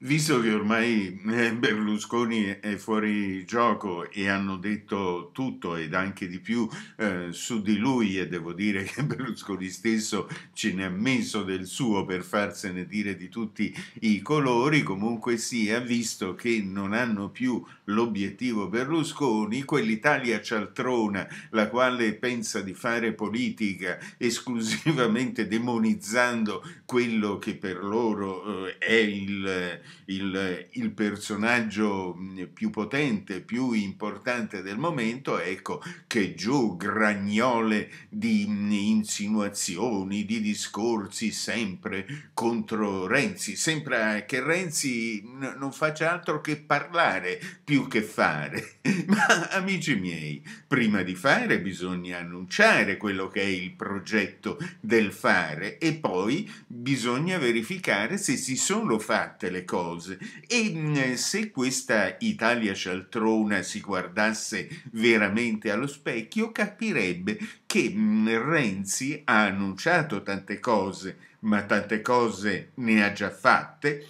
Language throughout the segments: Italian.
Visto che ormai eh, Berlusconi è fuori gioco e hanno detto tutto ed anche di più eh, su di lui e devo dire che Berlusconi stesso ce ne ha messo del suo per farsene dire di tutti i colori, comunque sia, visto che non hanno più l'obiettivo Berlusconi, quell'Italia cialtrona, la quale pensa di fare politica esclusivamente demonizzando quello che per loro eh, è il il, il personaggio mm, più potente, più importante del momento, ecco che giù gragnole di mm, insinuazioni, di discorsi sempre contro Renzi. Sembra eh, che Renzi non faccia altro che parlare più che fare. Ma amici miei, prima di fare bisogna annunciare quello che è il progetto del fare e poi bisogna verificare se si sono fatte le cose cose. E se questa Italia cialtrona si guardasse veramente allo specchio, capirebbe che Renzi ha annunciato tante cose, ma tante cose ne ha già fatte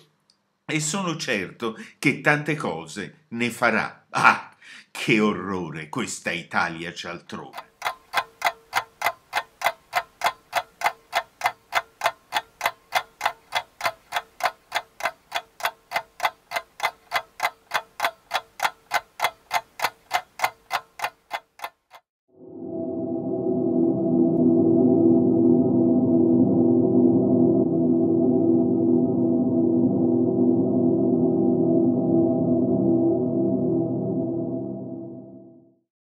e sono certo che tante cose ne farà. Ah, che orrore questa Italia cialtrona!